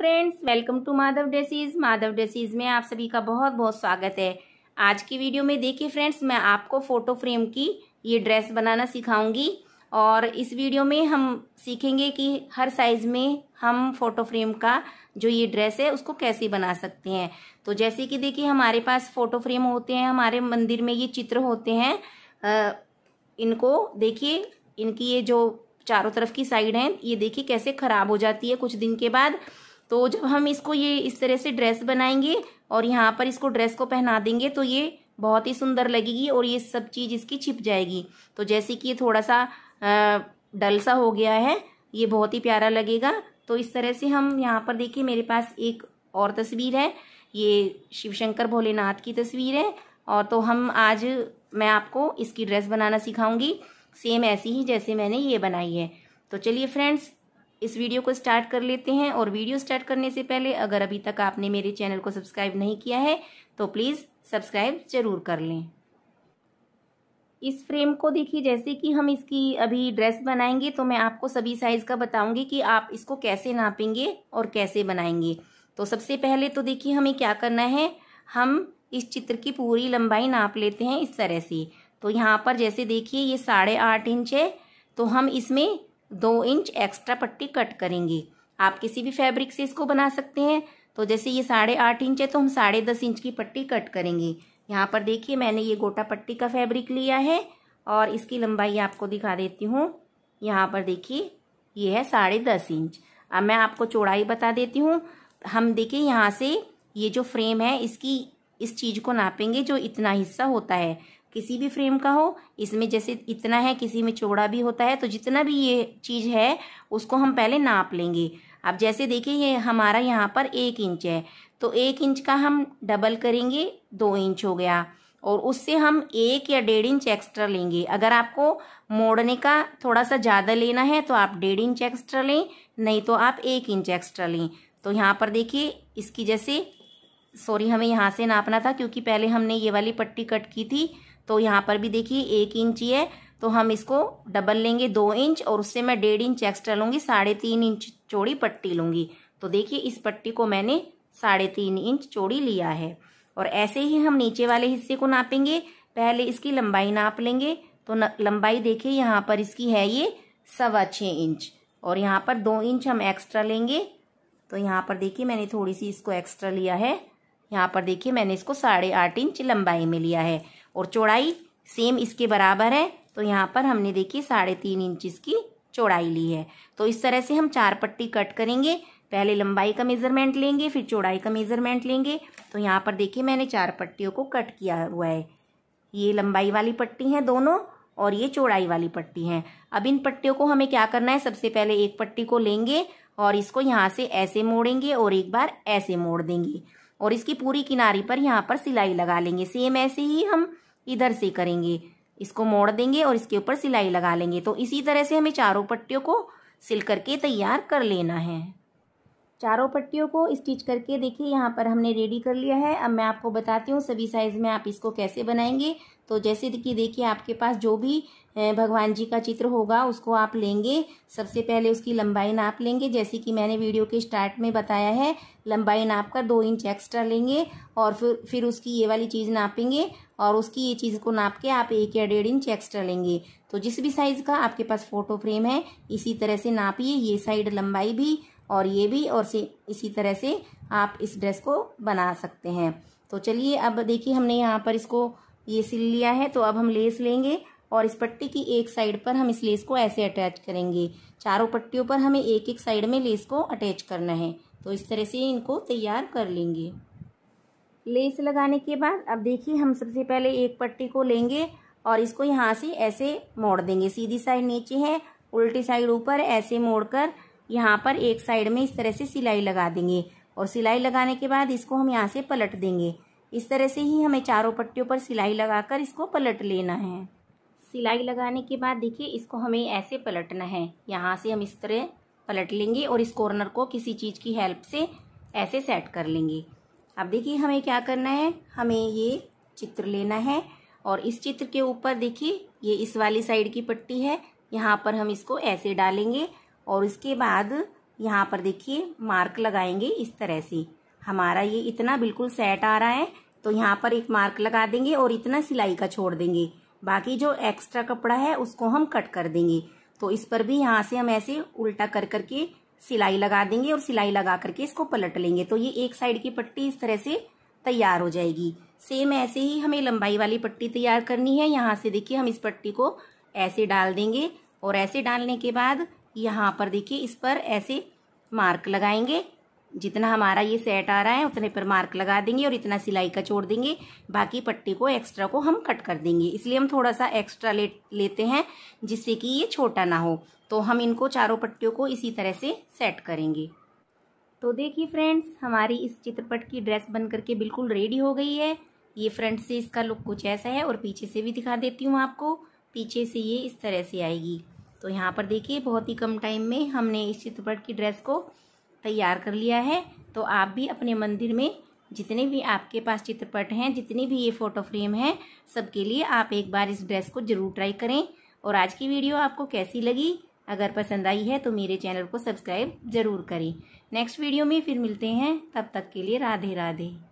friends welcome to Madhav dresses Madhav dresses में आप सभी का बहुत बहुत स्वागत है आज की वीडियो में देखिए फ्रेंड्स मैं आपको फ़ोटो फ्रेम की ये ड्रेस बनाना सिखाऊंगी और इस वीडियो में हम सीखेंगे कि हर साइज़ में हम फ़ोटो फ्रेम का जो ये ड्रेस है उसको कैसे बना सकते हैं तो जैसे कि देखिए हमारे पास फ़ोटो फ्रेम होते हैं हमारे मंदिर में ये चित्र होते हैं इनको देखिए इनकी ये जो चारों तरफ की साइड है ये देखिए कैसे खराब हो जाती है कुछ दिन के बाद तो जब हम इसको ये इस तरह से ड्रेस बनाएंगे और यहाँ पर इसको ड्रेस को पहना देंगे तो ये बहुत ही सुंदर लगेगी और ये सब चीज़ इसकी छिप जाएगी तो जैसे कि ये थोड़ा सा डल सा हो गया है ये बहुत ही प्यारा लगेगा तो इस तरह से हम यहाँ पर देखिए मेरे पास एक और तस्वीर है ये शिवशंकर भोलेनाथ की तस्वीर है और तो हम आज मैं आपको इसकी ड्रेस बनाना सिखाऊंगी सेम ऐसी ही जैसे मैंने ये बनाई है तो चलिए फ्रेंड्स इस वीडियो को स्टार्ट कर लेते हैं और वीडियो स्टार्ट करने से पहले अगर अभी तक आपने मेरे चैनल को सब्सक्राइब नहीं किया है तो प्लीज़ सब्सक्राइब ज़रूर कर लें इस फ्रेम को देखिए जैसे कि हम इसकी अभी ड्रेस बनाएंगे तो मैं आपको सभी साइज़ का बताऊंगी कि आप इसको कैसे नापेंगे और कैसे बनाएंगे तो सबसे पहले तो देखिए हमें क्या करना है हम इस चित्र की पूरी लंबाई नाप लेते हैं इस तरह से तो यहाँ पर जैसे देखिए ये साढ़े आठ इंच है तो हम इसमें दो इंच एक्स्ट्रा पट्टी कट करेंगे आप किसी भी फैब्रिक से इसको बना सकते हैं तो जैसे ये साढ़े आठ इंच है तो हम साढ़े दस इंच की पट्टी कट करेंगे यहाँ पर देखिए मैंने ये गोटा पट्टी का फैब्रिक लिया है और इसकी लंबाई आपको दिखा देती हूँ यहाँ पर देखिए ये है साढ़े दस इंच अब मैं आपको चौड़ाई बता देती हूँ हम देखिए यहाँ से ये जो फ्रेम है इसकी इस चीज़ को नापेंगे जो इतना हिस्सा होता है किसी भी फ्रेम का हो इसमें जैसे इतना है किसी में चौड़ा भी होता है तो जितना भी ये चीज़ है उसको हम पहले नाप लेंगे अब जैसे देखिए ये हमारा यहाँ पर एक इंच है तो एक इंच का हम डबल करेंगे दो इंच हो गया और उससे हम एक या डेढ़ इंच एक्स्ट्रा लेंगे अगर आपको मोड़ने का थोड़ा सा ज़्यादा लेना है तो आप डेढ़ इंच एक्स्ट्रा लें नहीं तो आप एक इंच एक्स्ट्रा लें तो यहाँ पर देखिए इसकी जैसे सॉरी हमें यहाँ से नापना था क्योंकि पहले हमने ये वाली पट्टी कट की थी तो यहाँ पर भी देखिए एक इंच ही है तो हम इसको डबल लेंगे दो इंच और उससे मैं डेढ़ इंच एक्स्ट्रा लूँगी साढ़े तीन इंच चौड़ी पट्टी लूँगी तो देखिए इस पट्टी को मैंने साढ़े तीन इंच चौड़ी लिया है और ऐसे ही हम नीचे वाले हिस्से को नापेंगे पहले इसकी लंबाई नाप लेंगे तो न, लंबाई देखिए यहाँ पर इसकी है ये सवा छः इंच और यहाँ पर दो इंच हम एक्स्ट्रा लेंगे तो यहाँ पर देखिए मैंने थोड़ी सी इसको एक्स्ट्रा लिया है यहाँ पर देखिए मैंने इसको साढ़े आठ इंच लंबाई में लिया है और चौड़ाई सेम इसके बराबर है तो यहाँ पर हमने देखिए साढ़े तीन इंचिस की चौड़ाई ली है तो इस तरह से हम चार पट्टी कट करेंगे पहले लंबाई का मेज़रमेंट लेंगे फिर चौड़ाई का मेज़रमेंट लेंगे तो यहाँ पर देखिए मैंने चार पट्टियों को कट किया हुआ है ये लंबाई वाली पट्टी हैं दोनों और ये चौड़ाई वाली पट्टी हैं अब इन पट्टियों को हमें क्या करना है सबसे पहले एक पट्टी को लेंगे और इसको यहाँ से ऐसे मोड़ेंगे और एक बार ऐसे मोड़ देंगे और इसकी पूरी किनारी पर यहाँ पर सिलाई लगा लेंगे सेम ऐसे ही हम इधर से करेंगे इसको मोड़ देंगे और इसके ऊपर सिलाई लगा लेंगे तो इसी तरह से हमें चारों पट्टियों को सिल करके तैयार कर लेना है चारों पट्टियों को स्टिच करके देखिए यहाँ पर हमने रेडी कर लिया है अब मैं आपको बताती हूँ सभी साइज़ में आप इसको कैसे बनाएंगे तो जैसे कि देखिए आपके पास जो भी भगवान जी का चित्र होगा उसको आप लेंगे सबसे पहले उसकी लंबाई नाप लेंगे जैसे कि मैंने वीडियो के स्टार्ट में बताया है लंबाई नाप कर दो इंच एक्स्ट्रा लेंगे और फिर फिर उसकी ये वाली चीज़ नापेंगे और उसकी ये चीज़ को नाप के आप एक या डेढ़ इंच एक्स्ट्रा लेंगे तो जिस भी साइज़ का आपके पास फ़ोटो फ्रेम है इसी तरह से नापिए ये साइड लंबाई भी और ये भी और से इसी तरह से आप इस ड्रेस को बना सकते हैं तो चलिए अब देखिए हमने यहाँ पर इसको ये सिल लिया है तो अब हम लेस लेंगे और इस पट्टी की एक साइड पर हम इस लेस को ऐसे अटैच करेंगे चारों पट्टियों पर हमें एक एक साइड में लेस को अटैच करना है तो इस तरह से इनको तैयार कर लेंगे लेस लगाने के बाद अब देखिए हम सबसे पहले एक पट्टी को लेंगे और इसको यहाँ से ऐसे मोड़ देंगे सीधी साइड नीचे है उल्टी साइड ऊपर ऐसे मोड़कर यहाँ पर एक साइड में इस तरह से सिलाई लगा देंगे और सिलाई लगाने के बाद इसको हम यहाँ से पलट देंगे इस तरह से ही हमें चारों पट्टियों पर सिलाई लगाकर इसको पलट लेना है सिलाई लगाने के बाद देखिए इसको हमें ऐसे पलटना है यहाँ से हम इस तरह पलट लेंगे और इस कॉर्नर को किसी चीज़ की हेल्प से ऐसे सेट कर लेंगे अब देखिए हमें क्या करना है हमें ये चित्र लेना है और इस चित्र के ऊपर देखिए ये इस वाली साइड की पट्टी है यहाँ पर हम इसको ऐसे डालेंगे और उसके बाद यहाँ पर देखिए मार्क लगाएंगे इस तरह से हमारा ये इतना बिल्कुल सेट आ रहा है तो यहाँ पर एक मार्क लगा देंगे और इतना सिलाई का छोड़ देंगे बाकी जो एक्स्ट्रा कपड़ा है उसको हम कट कर देंगे तो इस पर भी यहाँ से हम ऐसे उल्टा कर करके सिलाई लगा देंगे और सिलाई लगा करके इसको पलट लेंगे तो ये एक साइड की पट्टी इस तरह से तैयार हो जाएगी सेम ऐसे ही हमें लंबाई वाली पट्टी तैयार करनी है यहाँ से देखिए हम इस पट्टी को ऐसे डाल देंगे और ऐसे डालने के बाद यहाँ पर देखिए इस पर ऐसे मार्क लगाएंगे जितना हमारा ये सेट आ रहा है उतने पर मार्क लगा देंगे और इतना सिलाई का छोड़ देंगे बाकी पट्टी को एक्स्ट्रा को हम कट कर देंगे इसलिए हम थोड़ा सा एक्स्ट्रा ले लेते हैं जिससे कि ये छोटा ना हो तो हम इनको चारों पट्टियों को इसी तरह से सेट करेंगे तो देखिए फ्रेंड्स हमारी इस चित्रपट की ड्रेस बन करके बिल्कुल रेडी हो गई है ये फ्रंट से इसका लुक कुछ ऐसा है और पीछे से भी दिखा देती हूँ आपको पीछे से ये इस तरह से आएगी तो यहाँ पर देखिए बहुत ही कम टाइम में हमने इस चित्रपट की ड्रेस को तैयार कर लिया है तो आप भी अपने मंदिर में जितने भी आपके पास चित्रपट हैं जितनी भी ये फ़ोटो फ्रेम हैं सबके लिए आप एक बार इस ड्रेस को ज़रूर ट्राई करें और आज की वीडियो आपको कैसी लगी अगर पसंद आई है तो मेरे चैनल को सब्सक्राइब ज़रूर करें नेक्स्ट वीडियो में फिर मिलते हैं तब तक के लिए राधे राधे